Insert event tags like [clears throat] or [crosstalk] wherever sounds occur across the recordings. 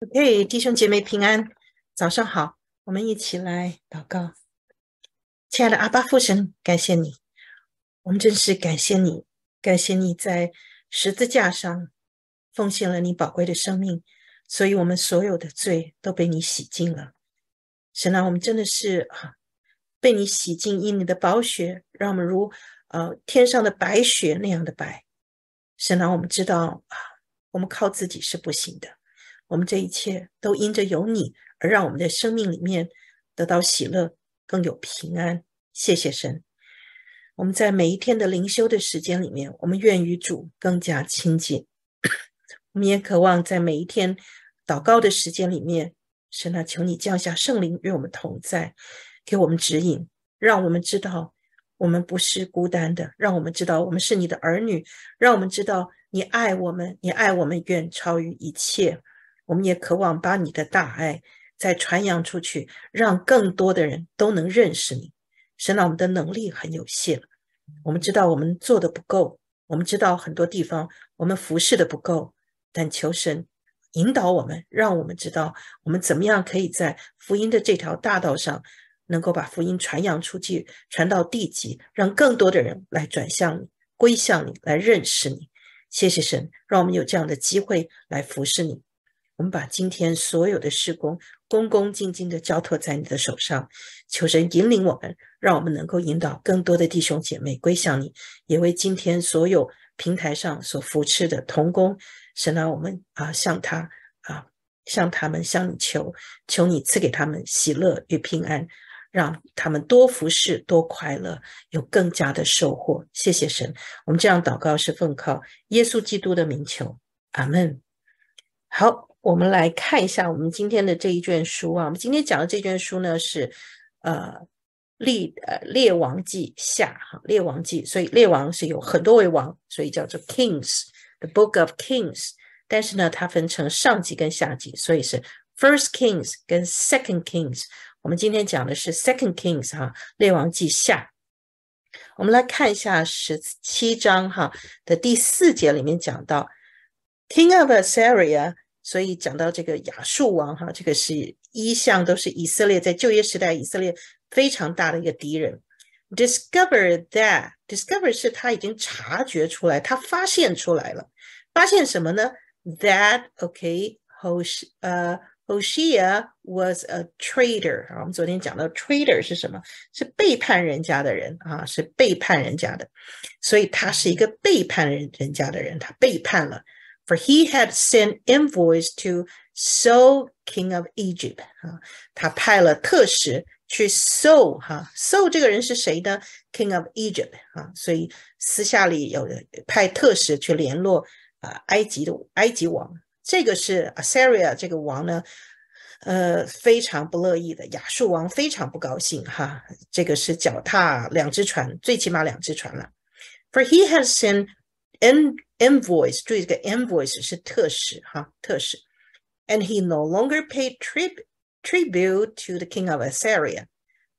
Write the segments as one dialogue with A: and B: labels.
A: OK，弟兄姐妹平安，早上好，我们一起来祷告。亲爱的阿巴父神，感谢你，我们真是感谢你，感谢你在十字架上奉献了你宝贵的生命，所以我们所有的罪都被你洗净了。神啊，我们真的是啊，被你洗净，因你的宝血，让我们如呃天上的白雪那样的白。神啊，我们知道啊，我们靠自己是不行的。我们这一切都因着有你而让我们的生命里面得到喜乐，更有平安。谢谢神！我们在每一天的灵修的时间里面，我们愿与主更加亲近。我们也渴望在每一天祷告的时间里面，神啊，求你降下圣灵与我们同在，给我们指引，让我们知道我们不是孤单的，让我们知道我们是你的儿女，让我们知道你爱我们，你爱我们远超于一切。我们也渴望把你的大爱再传扬出去，让更多的人都能认识你。神啊，我们的能力很有限，我们知道我们做的不够，我们知道很多地方我们服侍的不够。但求神引导我们，让我们知道我们怎么样可以在福音的这条大道上，能够把福音传扬出去，传到地极，让更多的人来转向你、归向你、来认识你。谢谢神，让我们有这样的机会来服侍你。我们把今天所有的事工恭恭敬敬的交托在你的手上，求神引领我们，让我们能够引导更多的弟兄姐妹归向你，也为今天所有平台上所扶持的童工，神啊，我们啊向他啊向他们向你求，求你赐给他们喜乐与平安，让他们多服侍多快乐，有更加的收获。谢谢神，我们这样祷告是奉靠耶稣基督的名求，阿门。好。我们来看一下我们今天的这一卷书啊，我们今天讲的这一卷书呢是，呃，《列列王记下》哈，《列王记》，所以列王是有很多位王，所以叫做 Kings，《The Book of Kings》。但是呢，它分成上级跟下级，所以是 First Kings 跟 Second Kings。我们今天讲的是 Second Kings 哈，《列王记下》。我们来看一下十七章哈的第四节里面讲到 King of Assyria。所以讲到这个亚述王哈，这个是一向都是以色列在旧约时代以色列非常大的一个敌人。Discover that，discover 是他已经察觉出来，他发现出来了，发现什么呢？That okay, Hosea h was a traitor 啊。我们昨天讲到 traitor 是什么？是背叛人家的人啊，是背叛人家的。所以他是一个背叛人人家的人，他背叛了。for he had sent envoys to So king of Egypt 啊，他派了特使去 So 哈，So 这个人是谁呢？King of Egypt 啊，所以私下里有派特使去联络啊埃及的埃及王，这个是 Assyria 这个王呢，呃非常不乐意的，亚述王非常不高兴哈，这个是脚踏两只船，最起码两只船了。For he had sent en envoys，注意这个 envoys 是特使哈，特使。And he no longer paid trib tribute to the king of Assyria.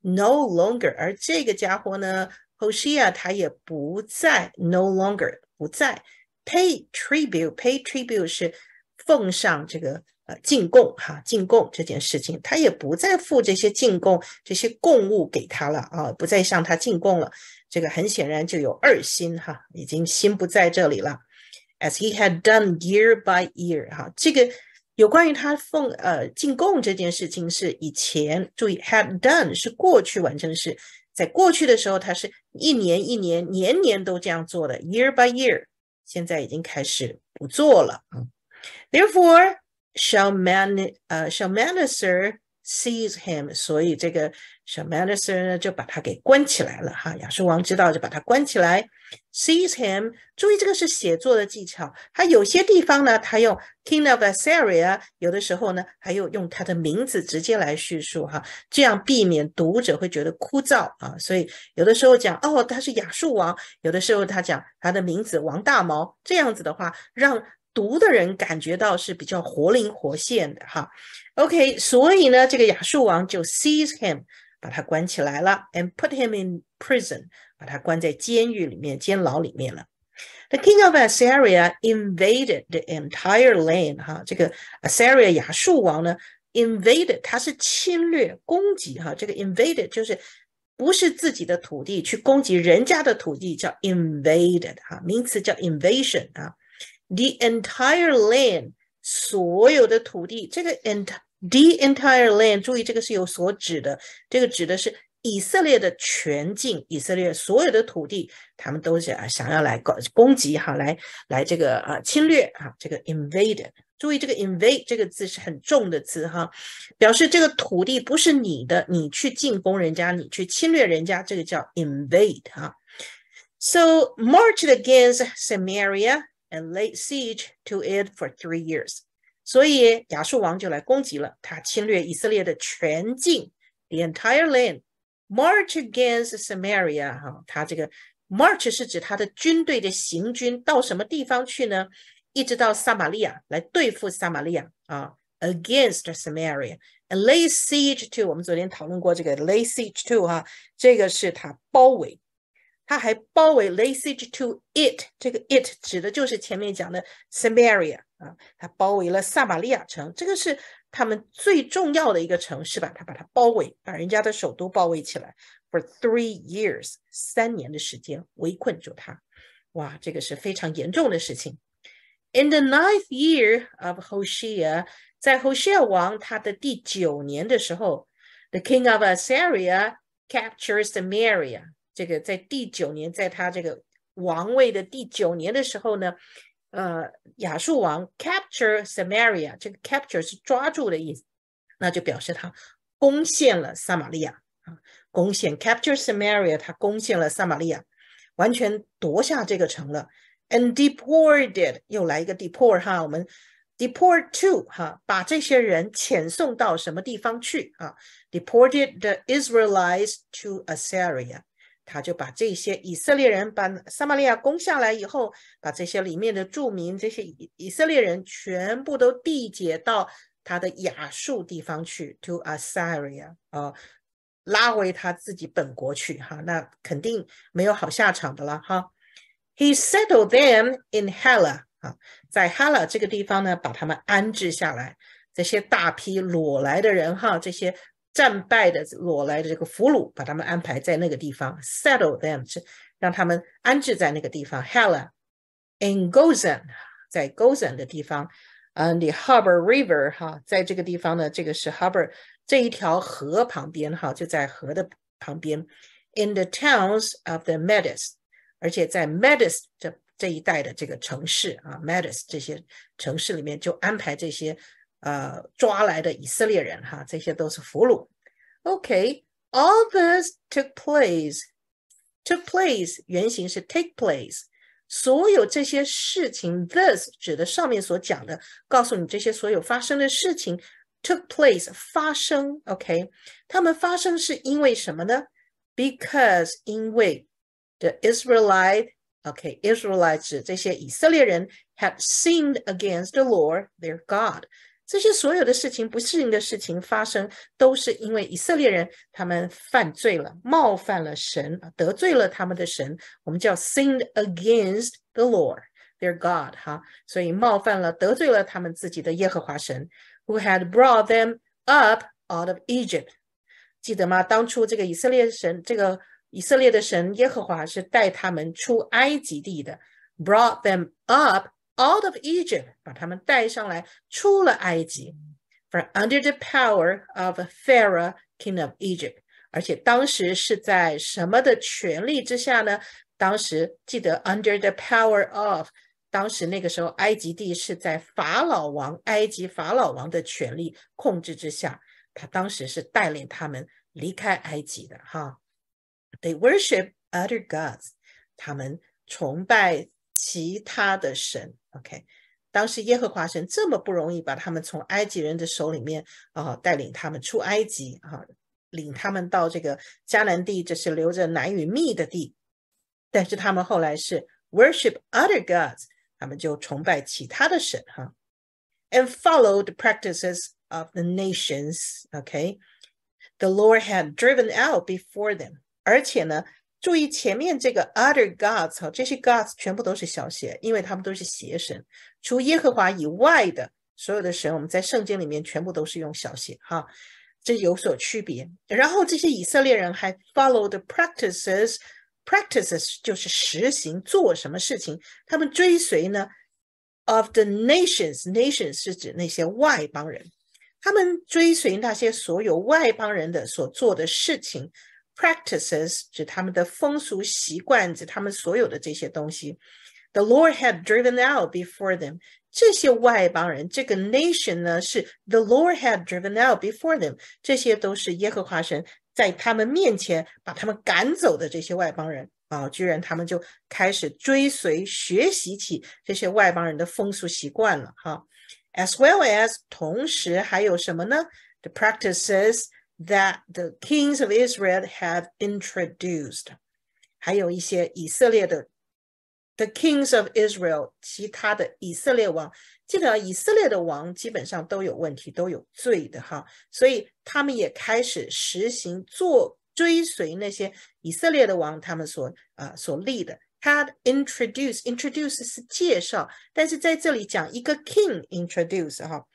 A: No longer，而这个家伙呢，Hoshea 他也不再 no longer 不再 pay tribute，pay tribute 是奉上这个进贡哈，进贡这件事情，他也不再付这些进贡这些贡物给他了啊，不再向他进贡了。这个很显然就有二心哈，已经心不在这里了。As he had done year by year，哈，这个有关于他奉呃进贡这件事情是以前注意 had done 是过去完成时，在过去的时候他是一年一年年年都这样做的，year by year，现在已经开始不做了啊。Therefore。s h a l man 呃 s h a l m i n i s e r s e e s him？所以这个 s h a l m i n i s e r 呢，就把他给关起来了哈。亚述王知道就把他关起来 s e e s him。注意这个是写作的技巧，他有些地方呢，他用 king of Assyria，有的时候呢，还有用他的名字直接来叙述哈，这样避免读者会觉得枯燥啊。所以有的时候讲哦，他是亚述王；有的时候他讲他的名字王大毛。这样子的话，让。读的人感觉到是比较活灵活现的哈，OK，所以呢，这个亚述王就 seize him，把他关起来了，and put him in prison，把他关在监狱里面、监牢里面了。The king of Assyria invaded the entire land，哈，这个 Assyria 亚述王呢，invaded，他是侵略、攻击，哈，这个 invaded 就是不是自己的土地去攻击人家的土地，叫 invaded，哈，名词叫 invasion 啊。the entire land 所有的土地，这个 ent the entire land，注意这个是有所指的，这个指的是以色列的全境，以色列所有的土地，他们都是啊想要来攻攻击哈，来来这个啊侵略啊，这个 invade。注意这个 invade 这个字是很重的词哈，表示这个土地不是你的，你去进攻人家，你去侵略人家，这个叫 invade 哈。So marched against Samaria And laid siege to it for three years，所以亚述王就来攻击了。他侵略以色列的全境，the entire land，march against Samaria。哈，他这个 “march” 是指他的军队的行军到什么地方去呢？一直到撒玛利亚来对付撒玛利亚啊，against Samaria。And l a y siege to。我们昨天讨论过这个 l a y siege to” 哈，这个是他包围。它还包围 Lacy to it，这个 it 指的就是前面讲的 Samaria 啊，它包围了撒玛利亚城，这个是他们最重要的一个城市吧，它把它包围，把人家的首都包围起来，for three years，三年的时间围困住它，哇，这个是非常严重的事情。In the ninth year of Hoshea，在 Hoshea 王他的第九年的时候，the king of Assyria captures Samaria。这个在第九年，在他这个王位的第九年的时候呢，呃，亚述王 capture Samaria，这个 capture 是抓住的意思，那就表示他攻陷了撒玛利亚啊，攻陷 capture Samaria，他攻陷了撒玛利亚，完全夺下这个城了。And deported，又来一个 deport 哈，我们 deport to 哈，把这些人遣送到什么地方去啊？Deported the Israelites to Assyria。他就把这些以色列人把撒马利亚攻下来以后，把这些里面的住民，这些以以色列人全部都递解到他的亚述地方去，to Assyria 啊，拉回他自己本国去哈，那肯定没有好下场的了哈。He settled them in Hala 啊，在 Hala 这个地方呢，把他们安置下来，这些大批掳来的人哈，这些。战败的裸来的这个俘虏，把他们安排在那个地方，settle them，是让他们安置在那个地方。h e l l a in g o z a n 在 g o z a n 的地方，嗯，the harbor river 哈，在这个地方呢，这个是 harbor 这一条河旁边哈，就在河的旁边。In the towns of the Medes，而且在 Medes 这这一带的这个城市啊，Medes 这些城市里面就安排这些。呃抓来的以色列人哈，这些都是俘虏。Okay, all this took place. Took place 原型是 take place，所有这些事情，this 指的上面所讲的，告诉你这些所有发生的事情 place 发生。OK，他们发生是因为什么呢？Because 因为 the Israelite。Okay, Israelites 指这些以色列人 had sinned against the Lord their God，这些所有的事情，不适应的事情发生，都是因为以色列人他们犯罪了，冒犯了神，得罪了他们的神。我们叫 sinned against the Lord, their God，哈，所以冒犯了、得罪了他们自己的耶和华神。Who had brought them up out of Egypt？记得吗？当初这个以色列神，这个以色列的神耶和华是带他们出埃及地的，brought them up。Out of Egypt，把他们带上来，出了埃及。From under the power of Pharaoh, king of Egypt，而且当时是在什么的权力之下呢？当时记得，under the power of，当时那个时候埃及地是在法老王，埃及法老王的权力控制之下。他当时是带领他们离开埃及的。哈，They worship other gods，他们崇拜其他的神。OK，当时耶和华神这么不容易把他们从埃及人的手里面啊、呃、带领他们出埃及啊，领他们到这个迦南地，这是流着奶与蜜的地。但是他们后来是 worship other gods，他们就崇拜其他的神哈。And followed the practices of the nations. OK, the Lord had driven out before them. 而且呢。注意前面这个 other gods，这些 gods 全部都是小写，因为他们都是邪神。除耶和华以外的所有的神，我们在圣经里面全部都是用小写哈，这有所区别。然后这些以色列人还 followed practices，practices 就是实行做什么事情。他们追随呢 of the nations，nations 是指那些外邦人，他们追随那些所有外邦人的所做的事情。practices 指他们的风俗习惯，指他们所有的这些东西。The Lord had driven out before them。这些外邦人，这个 nation 呢是 the Lord had driven out before them。这些都是耶和华神在他们面前把他们赶走的这些外邦人啊！居然他们就开始追随学习起这些外邦人的风俗习惯了哈。As well as 同时还有什么呢？The practices。that the kings of Israel have introduced，还有一些以色列的 the kings of Israel，其他的以色列王，记得以色列的王基本上都有问题，都有罪的哈，所以他们也开始实行做追随那些以色列的王，他们所啊、呃、所立的。had introduced introduce 是介绍，但是在这里讲一个 king introduce 哈，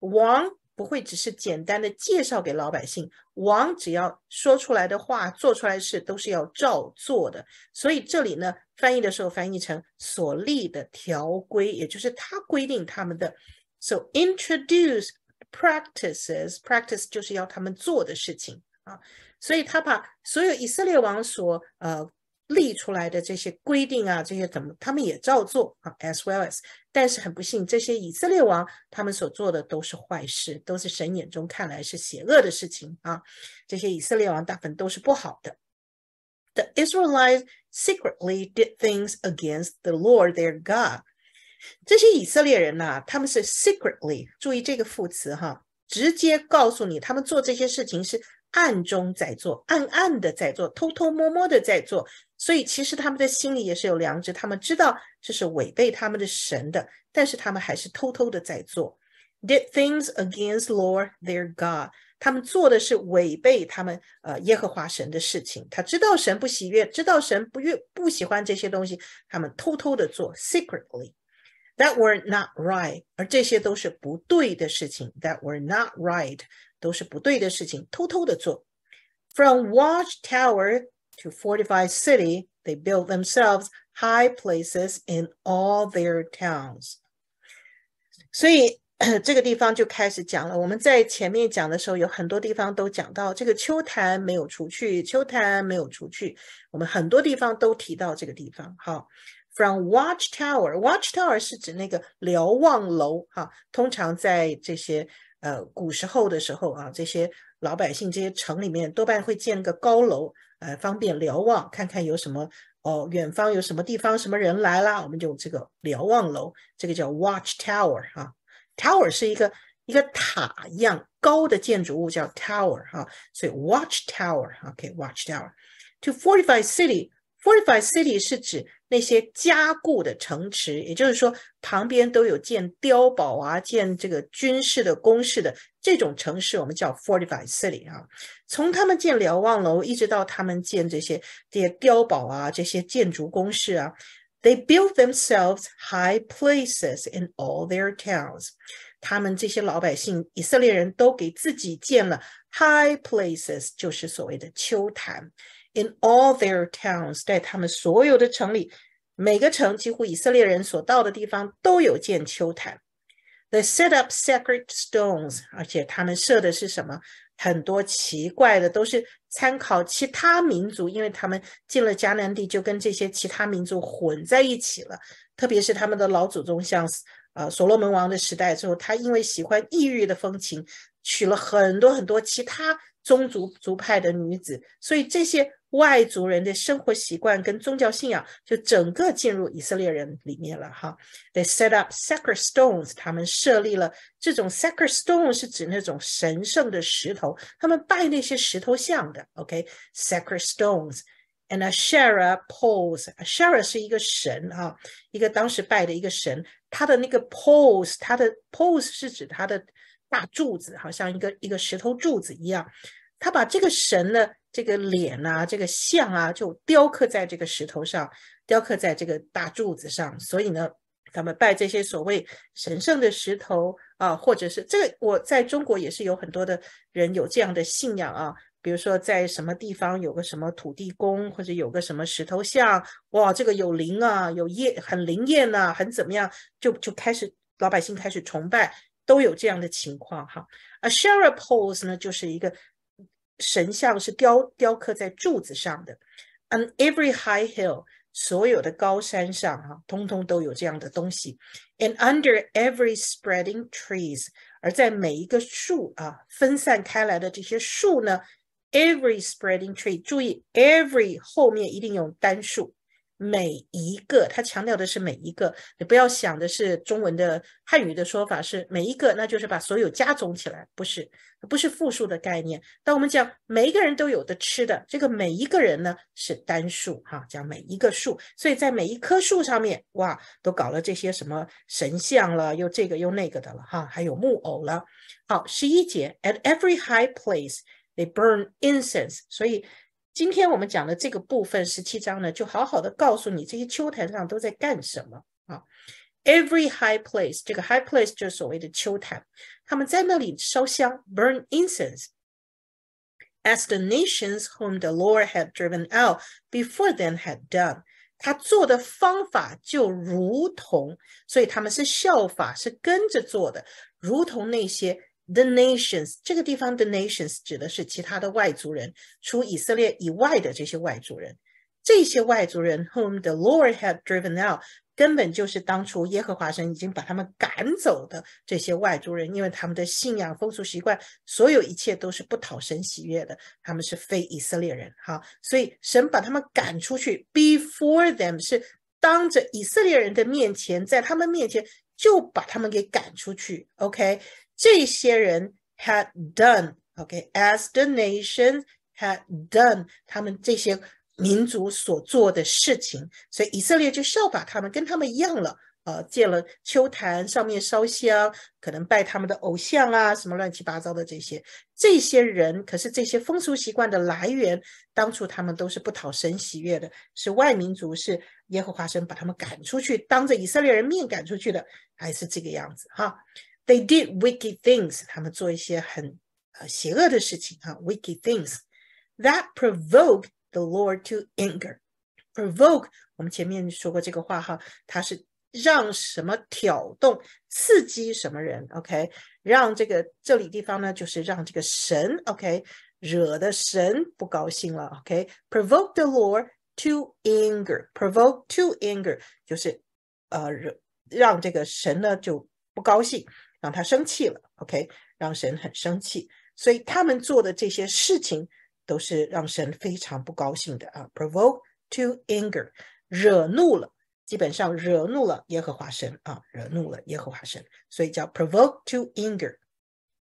A: 王不会只是简单的介绍给老百姓，王只要说出来的话、做出来的事都是要照做的。所以这里呢，翻译的时候翻译成所立的条规，也就是他规定他们的。So introduce practices，practice 就是要他们做的事情啊。所以他把所有以色列王所呃。立出来的这些规定啊，这些怎么他们也照做啊？As well as，但是很不幸，这些以色列王他们所做的都是坏事，都是神眼中看来是邪恶的事情啊。这些以色列王大部分都是不好的。The Israelites secretly did things against the Lord their God。这些以色列人呐，他们是 secretly，注意这个副词哈，直接告诉你他们做这些事情是。暗中在做，暗暗的在做，偷偷摸摸的在做。所以，其实他们的心里也是有良知，他们知道这是违背他们的神的，但是他们还是偷偷的在做。Did things against Lord their God？他们做的是违背他们呃耶和华神的事情。他知道神不喜悦，知道神不悦不喜欢这些东西，他们偷偷的做，secretly。That were not right。而这些都是不对的事情。That were not right。都是不对的事情，偷偷的做。From watchtower to fortified city, they built themselves high places in all their towns。所以这个地方就开始讲了。我们在前面讲的时候，有很多地方都讲到这个秋坛没有除去，秋坛没有除去，我们很多地方都提到这个地方。好。From watchtower，watchtower 是指那个瞭望楼哈，通常在这些呃，古时候的时候啊，这些老百姓，这些城里面多半会建个高楼，呃，方便瞭望，看看有什么哦，远方有什么地方什么人来啦，我们就这个瞭望楼，这个叫 watch tower 啊，tower 是一个一个塔一样高的建筑物叫 tower 哈，所以 watch tower，OK，watch tower，to fortify city，fortify city 是指。那些加固的城池，也就是说，旁边都有建碉堡啊，建这个军事的工事的这种城市，我们叫 fortified city 啊。从他们建瞭望楼，一直到他们建这些这些碉堡啊，这些建筑工事啊，they b u i l t themselves high places in all their towns。他们这些老百姓，以色列人都给自己建了 high places，就是所谓的丘坛。In all their towns，在他们所有的城里，每个城几乎以色列人所到的地方都有建秋坛。They set up sacred stones，而且他们设的是什么？很多奇怪的，都是参考其他民族，因为他们进了迦南地，就跟这些其他民族混在一起了。特别是他们的老祖宗，像啊所罗门王的时代之后，他因为喜欢异域的风情，娶了很多很多其他宗族族派的女子，所以这些。外族人的生活习惯跟宗教信仰就整个进入以色列人里面了哈。They set up sacred stones，他们设立了这种 sacred stones 是指那种神圣的石头，他们拜那些石头像的。OK，sacred stones and a Shara poles。Shara 是一个神啊，一个当时拜的一个神，他的那个 poles，他的 poles 是指他的大柱子，好像一个一个石头柱子一样。他把这个神呢。这个脸啊，这个像啊，就雕刻在这个石头上，雕刻在这个大柱子上。所以呢，咱们拜这些所谓神圣的石头啊，或者是这个，我在中国也是有很多的人有这样的信仰啊。比如说，在什么地方有个什么土地公，或者有个什么石头像，哇，这个有灵啊，有业很灵验呐，很怎么样，就就开始老百姓开始崇拜，都有这样的情况哈。而 Shara Pose 呢，就是一个。神像是雕雕刻在柱子上的，on every high hill，所有的高山上哈，通通都有这样的东西，and under every spreading trees，而在每一个树啊，分散开来的这些树呢，every spreading tree，注意 every 后面一定用单数。每一个，他强调的是每一个，你不要想的是中文的汉语的说法是每一个，那就是把所有加总起来，不是不是复数的概念。但我们讲每一个人都有的吃的，这个每一个人呢是单数哈，讲每一个数，所以在每一棵树上面哇，都搞了这些什么神像了，又这个又那个的了哈，还有木偶了。好，十一节，at every high place they burn incense，所以。今天我们讲的这个部分十七章呢，就好好的告诉你这些秋坛上都在干什么啊。Every high place，这个 high place 就是所谓的秋坛，他们在那里烧香，burn incense，as the nations whom the Lord had driven out before them had done。他做的方法就如同，所以他们是效法，是跟着做的，如同那些。The nations 这个地方的 nations 指的是其他的外族人，除以色列以外的这些外族人。这些外族人，whom the Lord had driven out，根本就是当初耶和华神已经把他们赶走的这些外族人，因为他们的信仰、风俗习惯，所有一切都是不讨神喜悦的，他们是非以色列人。哈，所以神把他们赶出去，before them 是当着以色列人的面前，在他们面前就把他们给赶出去。OK。这些人 had done, OK, as the nations had done，他们这些民族所做的事情，所以以色列就效法他们，跟他们一样了。呃，建了秋坛，上面烧香，可能拜他们的偶像啊，什么乱七八糟的这些。这些人，可是这些风俗习惯的来源，当初他们都是不讨神喜悦的，是外民族，是耶和华神把他们赶出去，当着以色列人面赶出去的，还是这个样子哈。They did wicked things. Wicked things that provoked the Lord to anger。provoke，我们前面说过这个话哈，它是让什么挑动、刺激什么人？OK，让这个这里地方呢，就是让这个神 OK 惹的神不高兴了。OK，provoke the Lord to anger，provoke to anger 就是呃惹让这个神呢就不高兴。让他生气了，OK，让神很生气，所以他们做的这些事情都是让神非常不高兴的啊，provoke to anger，惹怒了，基本上惹怒了耶和华神啊，惹怒了耶和华神，所以叫 provoke to anger。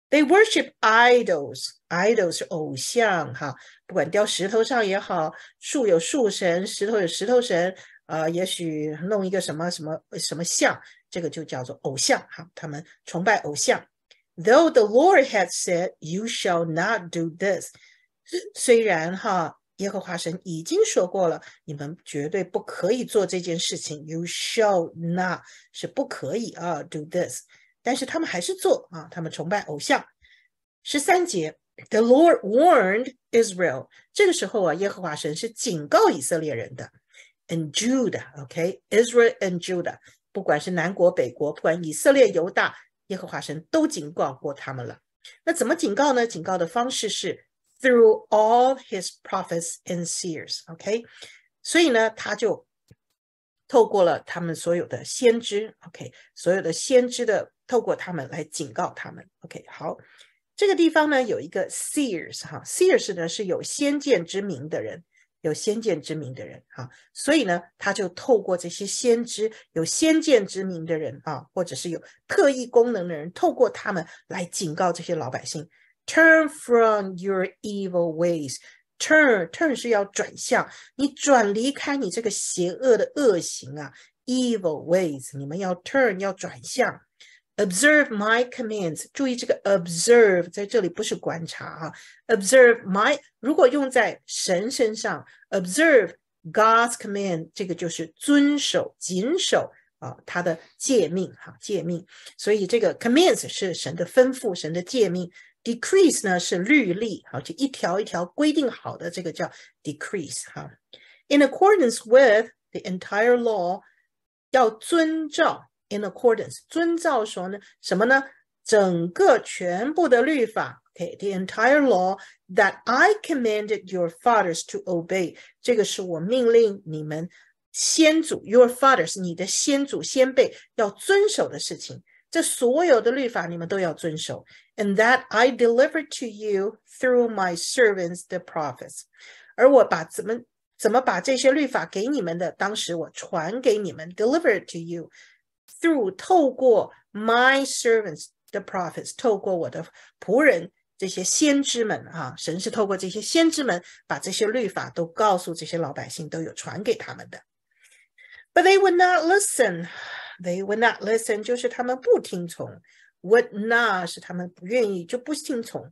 A: They worship idols，idols 是偶像哈，不管雕石头上也好，树有树神，石头有石头神，呃，也许弄一个什么什么什么像。这个就叫做偶像，哈，他们崇拜偶像。Though the Lord has said, "You shall not do this." 虽然哈耶和华神已经说过了，你们绝对不可以做这件事情。"You shall not" 是不可以啊，do this。但是他们还是做啊，他们崇拜偶像。十三节，The Lord warned Israel。这个时候啊，耶和华神是警告以色列人的，and Judah, OK, Israel and Judah。不管是南国北国，不管以色列、犹大，耶和华神都警告过他们了。那怎么警告呢？警告的方式是 through all his prophets and seers，OK。所以呢，他就透过了他们所有的先知，OK，所有的先知的透过他们来警告他们，OK。好，这个地方呢有一个 seers，哈，seers 呢是有先见之明的人。有先见之明的人啊，所以呢，他就透过这些先知、有先见之明的人啊，或者是有特异功能的人，透过他们来警告这些老百姓：Turn from your evil ways，Turn，Turn 是要转向，你转离开你这个邪恶的恶行啊，evil ways，你们要 Turn 要转向。Observe my commands. 注意这个 observe 在这里不是观察啊。Observe my 如果用在神身上，observe God's command 这个就是遵守、谨守啊他的诫命哈诫命。所以这个 commands 是神的吩咐、神的诫命。Decrease 呢是律例好，就一条一条规定好的这个叫 decrease 哈。In accordance with the entire law，要遵照。in accordance，遵照什呢什么呢？整个全部的律法，OK，the entire law that I commanded your fathers to obey，这个是我命令你们先祖 your fathers，你的先祖先辈要遵守的事情。这所有的律法你们都要遵守。And that I delivered to you through my servants the prophets，而我把怎么怎么把这些律法给你们的，当时我传给你们，delivered to you。through 透过 my servants the prophets, prophets，透过我的仆人这些先知们啊，神是透过这些先知们把这些律法都告诉这些老百姓，都有传给他们的。But they would not listen. They would not listen，就是他们不听从。Would not 是他们不愿意就不听从。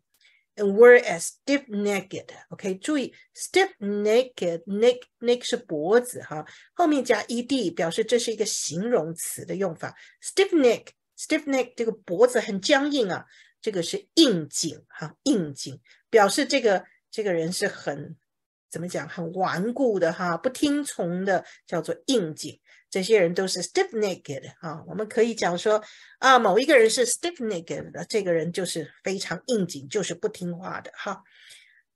A: And were as s t i f f n a k e d OK，注意 s t i f f n a k e d neck neck 是脖子哈，后面加 ed 表示这是一个形容词的用法。stiff neck stiff neck 这个脖子很僵硬啊，这个是硬颈哈，硬颈表示这个这个人是很怎么讲，很顽固的哈，不听从的叫做硬颈。这些人都是 stiff-necked 啊，我们可以讲说，啊，某一个人是 stiff-necked 的，这个人就是非常应景，就是不听话的哈。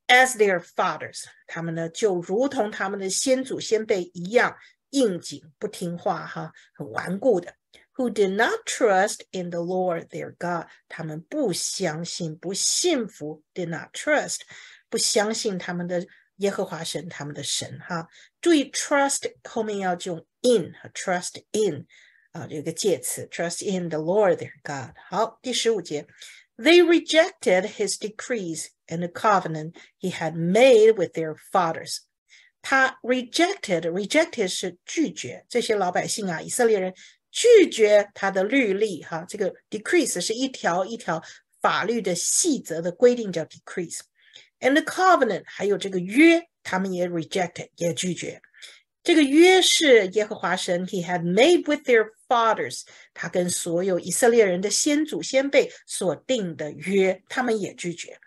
A: As their fathers，他们呢就如同他们的先祖先辈一样应景不听话哈，很顽固的。Who did not trust in the Lord their God，他们不相信不信服，did not trust，不相信他们的。耶和华神他们的神哈。注意 trust 后面要用 in 和 trust in 啊，有个介词 trust in the Lord their God。好，第十五节，They rejected his decrees and the covenant he had made with their fathers。他 rejected，rejected 是拒绝这些老百姓啊，以色列人拒绝他的律例哈。这个 decrees 是一条一条法律的细则的规定，叫 decrees。and the covenant，还有这个约，他们也 rejected，也拒绝。这个约是耶和华神，He had made with their fathers，他跟所有以色列人的先祖先辈所定的约，他们也拒绝。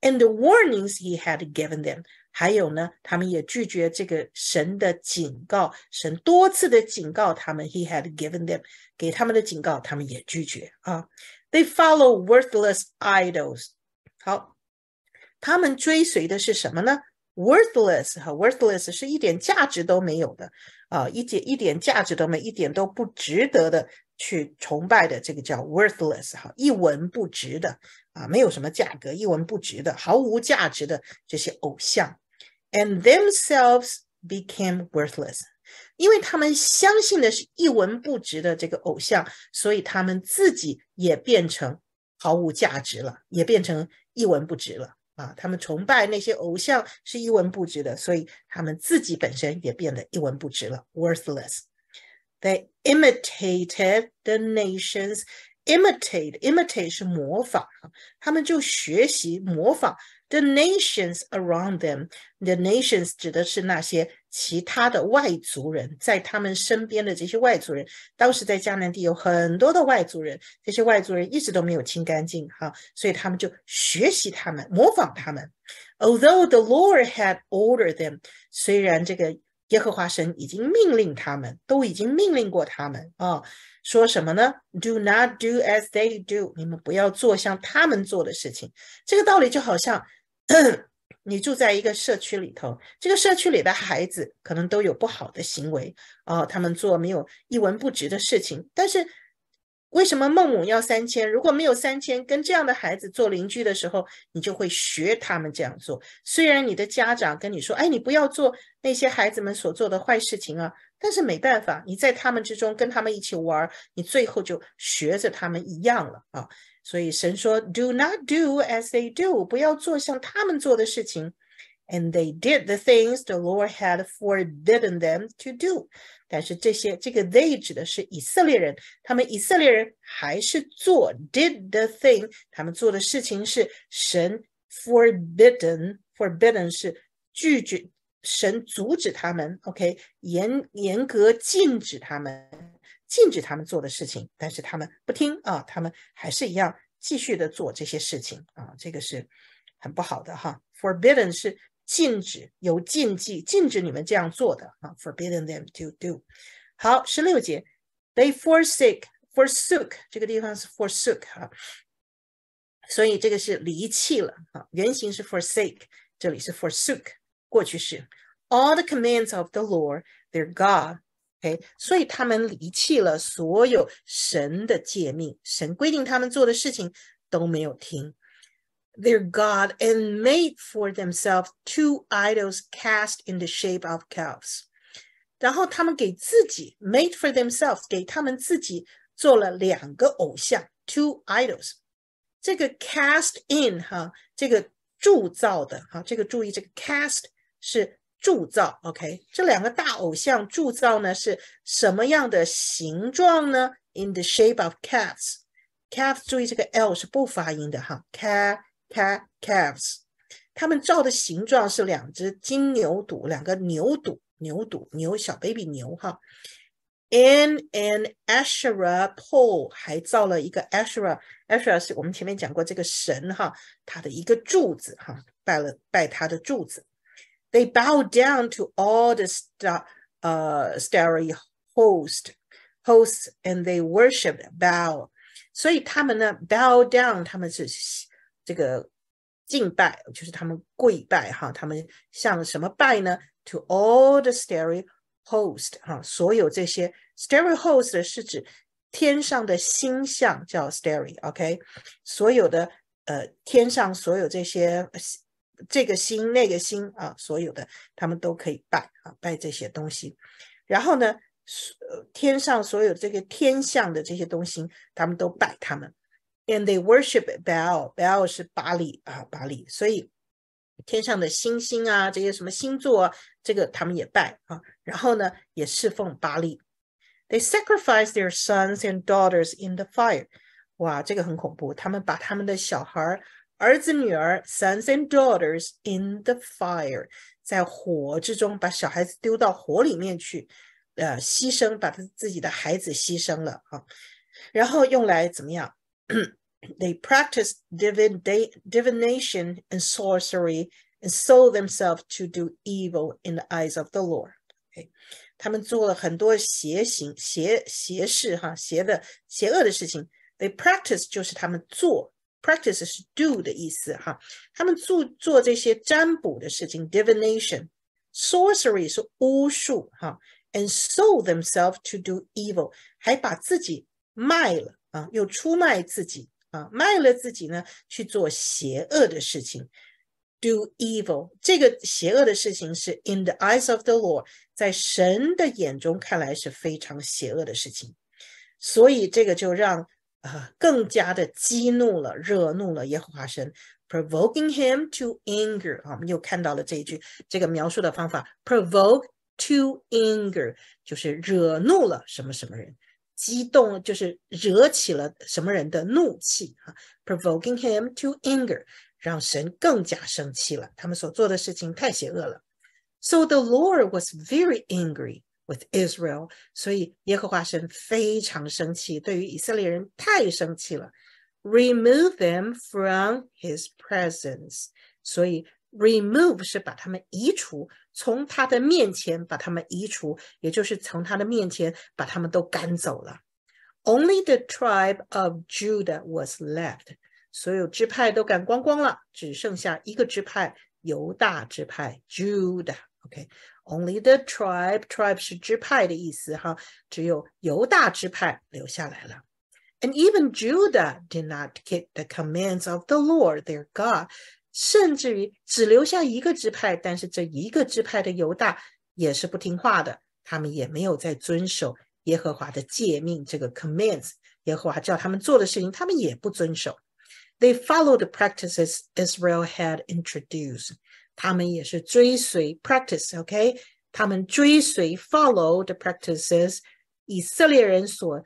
A: And the warnings He had given them，还有呢，他们也拒绝这个神的警告，神多次的警告他们，He had given them 给他们的警告，他们也拒绝啊。They follow worthless idols，好。他们追随的是什么呢？worthless 和 worthless 是一点价值都没有的啊，一点一点价值都没，一点都不值得的去崇拜的，这个叫 worthless 哈，一文不值的啊，没有什么价格，一文不值的，毫无价值的这些偶像，and themselves became worthless，因为他们相信的是一文不值的这个偶像，所以他们自己也变成毫无价值了，也变成一文不值了。啊，他们崇拜那些偶像是一文不值的，所以他们自己本身也变得一文不值了，worthless。They imitated the nations. Imitate, imitate 是模仿，他们就学习模仿。The nations around them, the nations 指的是那些其他的外族人，在他们身边的这些外族人，当时在迦南地有很多的外族人，这些外族人一直都没有清干净哈，所以他们就学习他们，模仿他们。Although the Lord had ordered them，虽然这个耶和华神已经命令他们，都已经命令过他们啊，说什么呢？Do not do as they do，你们不要做像他们做的事情。这个道理就好像。[clears throat] 你住在一个社区里头，这个社区里的孩子可能都有不好的行为啊，他们做没有一文不值的事情。但是为什么孟母要三千？如果没有三千，跟这样的孩子做邻居的时候，你就会学他们这样做。虽然你的家长跟你说，哎，你不要做那些孩子们所做的坏事情啊，但是没办法，你在他们之中跟他们一起玩，你最后就学着他们一样了啊。所以神说，Do not do as they do，不要做像他们做的事情。And they did the things the Lord had forbidden them to do。但是这些，这个 they 指的是以色列人，他们以色列人还是做 did the thing，他们做的事情是神 forbidden，forbidden 是拒绝，神阻止他们，OK，严严格禁止他们。禁止他们做的事情，但是他们不听啊！他们还是一样继续的做这些事情啊！这个是很不好的哈。Forbidden 是禁止，有禁忌，禁止你们这样做的啊。Forbidden them to do。好，十六节，They forsake, forsook。这个地方是 forsook 啊，所以这个是离弃了啊。原型是 forsake，这里是 forsook，过去式。All the commands of the Lord, their God. OK，所以他们离弃了所有神的诫命，神规定他们做的事情都没有听。Their God and made for themselves two idols cast in the shape of calves。然后他们给自己，made for themselves，给他们自己做了两个偶像，two idols。这个 cast in 哈，这个铸造的哈，这个注意，这个 cast 是。铸造，OK，这两个大偶像铸造呢是什么样的形状呢？In the shape of cats，cats，注意这个 L 是不发音的哈，cat，cat，cavs，l e 他们造的形状是两只金牛肚，两个牛肚，牛肚，牛小 baby 牛哈。a n an Asherah pole 还造了一个 Asherah，Asherah 是我们前面讲过这个神哈，它的一个柱子哈，拜了拜它的柱子。They bowed down to all the st- uh, starry host hosts and they worship bow，所以他们呢 bow down. to all the starry host 哈，所有这些 starry host 是指天上的星象叫 starry，OK，、okay? 所有的呃天上所有这些这个星那个星啊，所有的他们都可以拜啊，拜这些东西。然后呢，天上所有这个天象的这些东西，他们都拜他们。And they worship Bel，Bel 是巴利啊，巴利。所以天上的星星啊，这些什么星座，啊，这个他们也拜啊。然后呢，也侍奉巴利。They sacrifice their sons and daughters in the fire。哇，这个很恐怖，他们把他们的小孩儿。儿子、女儿 （sons and daughters） in the fire，在火之中把小孩子丢到火里面去，呃，牺牲，把他自己的孩子牺牲了啊。然后用来怎么样？They [clears throat] practice divin divination and sorcery and sold themselves to do evil in the eyes of the Lord。Okay. 他们做了很多邪行、邪邪事哈、邪的、邪恶的事情。They practice 就是他们做。Practice 是 do 的意思哈，他们做做这些占卜的事情，divination，sorcery 是巫术哈，and sold themselves to do evil，还把自己卖了啊，又出卖自己啊，卖了自己呢去做邪恶的事情，do evil。这个邪恶的事情是 in the eyes of the Lord，在神的眼中看来是非常邪恶的事情，所以这个就让。啊，[laughs] 更加的激怒了，惹怒了耶和华神，provoking him to anger。啊，我们又看到了这一句，这个描述的方法 p r o v o k e to anger，就是惹怒了什么什么人，激动，就是惹起了什么人的怒气。哈，provoking him to anger，让神更加生气了。他们所做的事情太邪恶了，so the Lord was very angry。with Israel，所以耶和华神非常生气，对于以色列人太生气了。Remove them from his presence。所以 remove 是把他们移除，从他的面前把他们移除，也就是从他的面前把他们都赶走了。Only the tribe of Judah was left。所有支派都赶光光了，只剩下一个支派，犹大支派，Judah。OK。only the tribe, tribe 是支派的意思哈，只有犹大支派留下来了。And even Judah did not keep the commands of the Lord their God，甚至于只留下一个支派，但是这一个支派的犹大也是不听话的，他们也没有在遵守耶和华的诫命，这个 commands，耶和华叫他们做的事情，他们也不遵守。They followed the practices Israel had introduced。他们也是追随 practice，OK？他们追随 follow the practices，以色列人所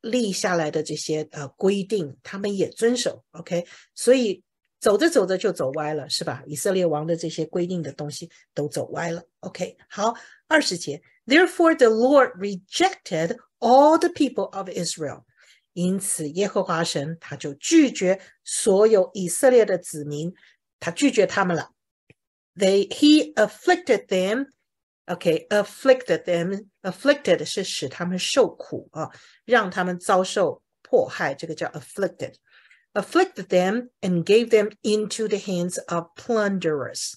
A: 立下来的这些呃规定，他们也遵守，OK？所以走着走着就走歪了，是吧？以色列王的这些规定的东西都走歪了，OK？好，二十节，Therefore，the Lord rejected all the people of Israel。因此，耶和华神他就拒绝所有以色列的子民，他拒绝他们了。they he afflicted them Okay, afflicted them, afflicted afflicted Afflicted them and gave them into the hands of plunderers.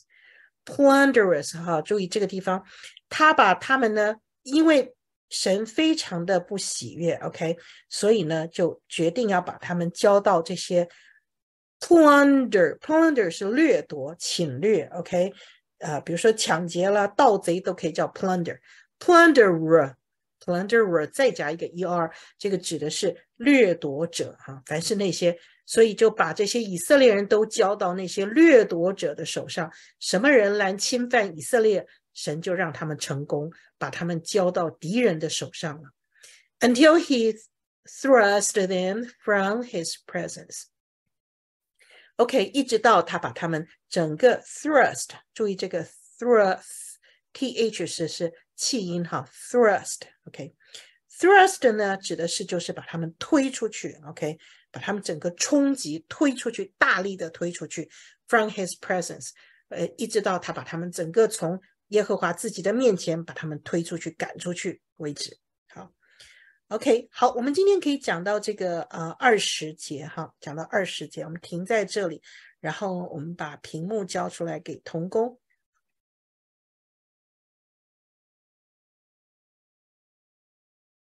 A: plunderers 哈，注意这个地方，他把他们呢，因为神非常的不喜悦，OK，所以呢就决定要把他们交到这些 Plunder, plunder 是掠夺、侵略。OK，啊，比如说抢劫啦，盗贼都可以叫 plunder. Plunderer, plunderer 再加一个 er，这个指的是掠夺者哈。凡是那些，所以就把这些以色列人都交到那些掠夺者的手上。什么人来侵犯以色列，神就让他们成功，把他们交到敌人的手上。了。Until he thrust them from his presence. OK，一直到他把他们整个 thrust，注意这个 thrust，T H 是是气音哈，thrust，OK，thrust 呢指的是就是把他们推出去，OK，把他们整个冲击推出去，大力的推出去，from his presence，呃，一直到他把他们整个从耶和华自己的面前把他们推出去、赶出去为止。OK，好，我们今天可以讲到这个呃二十节哈，讲到二十节，我们停在这里，然后我们把屏幕交出来给童工。